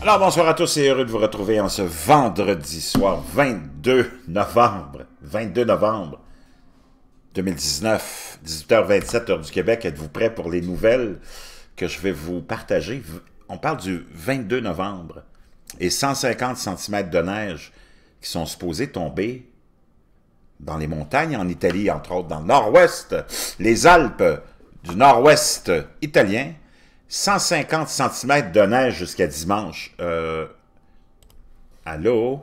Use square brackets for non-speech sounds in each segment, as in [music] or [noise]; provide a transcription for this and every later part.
Alors bonsoir à tous et heureux de vous retrouver en ce vendredi soir 22 novembre, 22 novembre 2019, 18h27 heure du Québec. Êtes-vous prêts pour les nouvelles que je vais vous partager? On parle du 22 novembre et 150 cm de neige qui sont supposés tomber dans les montagnes en Italie, entre autres dans le nord-ouest, les Alpes du nord-ouest italien, 150 cm de neige jusqu'à dimanche. Euh, allô?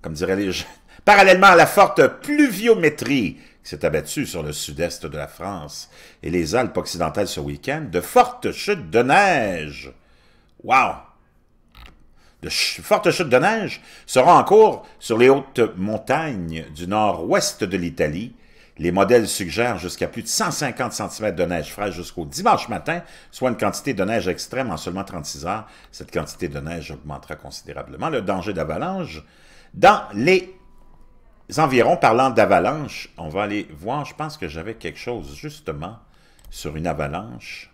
Comme diraient les gens. [laughs] Parallèlement à la forte pluviométrie qui s'est abattue sur le sud-est de la France et les Alpes occidentales ce week-end, de fortes chutes de neige. Wow! De fortes chutes de neige seront en cours sur les hautes montagnes du nord-ouest de l'Italie, les modèles suggèrent jusqu'à plus de 150 cm de neige fraîche jusqu'au dimanche matin, soit une quantité de neige extrême en seulement 36 heures. Cette quantité de neige augmentera considérablement. Le danger d'avalanche dans les environs. Parlant d'avalanche, on va aller voir, je pense que j'avais quelque chose justement sur une avalanche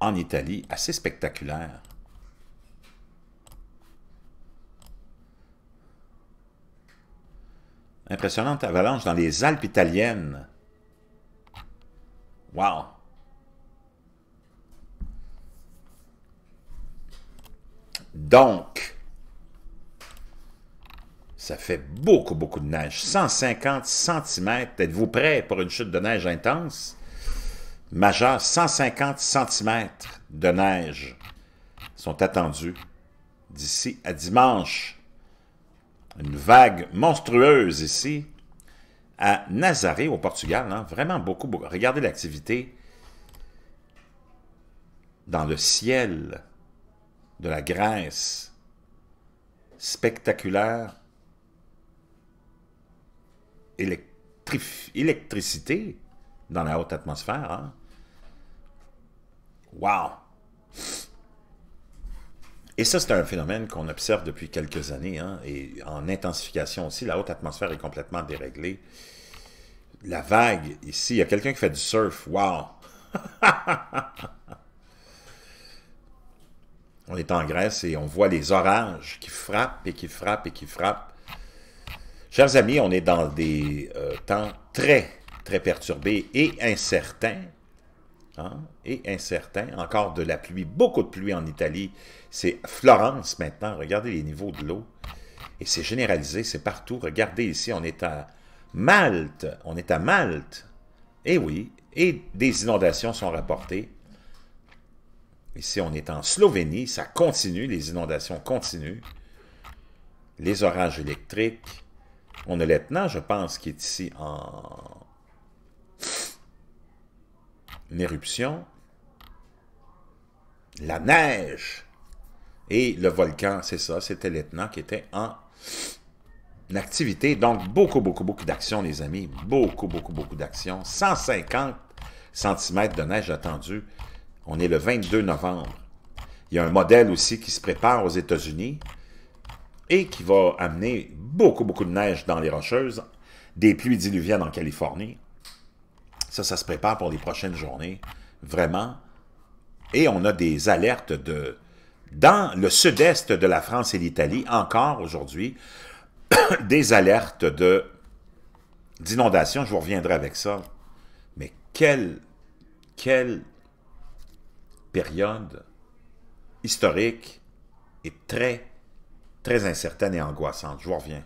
en Italie, assez spectaculaire. Impressionnante avalanche dans les Alpes italiennes. Wow! Donc, ça fait beaucoup, beaucoup de neige. 150 cm. Êtes-vous prêt pour une chute de neige intense? Majeure, 150 cm de neige sont attendus d'ici à dimanche une vague monstrueuse ici, à Nazaré, au Portugal. Hein. Vraiment beaucoup, Regardez l'activité dans le ciel de la Grèce. Spectaculaire. électricité dans la haute atmosphère. Hein. Wow! Et ça, c'est un phénomène qu'on observe depuis quelques années, hein, et en intensification aussi. La haute atmosphère est complètement déréglée. La vague, ici, il y a quelqu'un qui fait du surf. Wow! [laughs] on est en Grèce et on voit les orages qui frappent et qui frappent et qui frappent. Chers amis, on est dans des euh, temps très, très perturbés et incertains. Hein, et incertain. Encore de la pluie, beaucoup de pluie en Italie. C'est Florence maintenant. Regardez les niveaux de l'eau. Et c'est généralisé, c'est partout. Regardez ici, on est à Malte. On est à Malte. Et eh oui, et des inondations sont rapportées. Ici, on est en Slovénie. Ça continue, les inondations continuent. Les orages électriques. On a l'Etna, je pense, qui est ici en, une éruption, la neige et le volcan, c'est ça, c'était l'Etna qui était en activité. Donc, beaucoup, beaucoup, beaucoup d'actions, les amis. Beaucoup, beaucoup, beaucoup d'actions. 150 cm de neige attendue. On est le 22 novembre. Il y a un modèle aussi qui se prépare aux États-Unis et qui va amener beaucoup, beaucoup de neige dans les Rocheuses, des pluies diluviennes en Californie, ça, ça se prépare pour les prochaines journées, vraiment. Et on a des alertes de... Dans le sud-est de la France et l'Italie, encore aujourd'hui, [coughs] des alertes de d'inondation, je vous reviendrai avec ça. Mais quelle, quelle période historique est très, très incertaine et angoissante. Je vous reviens.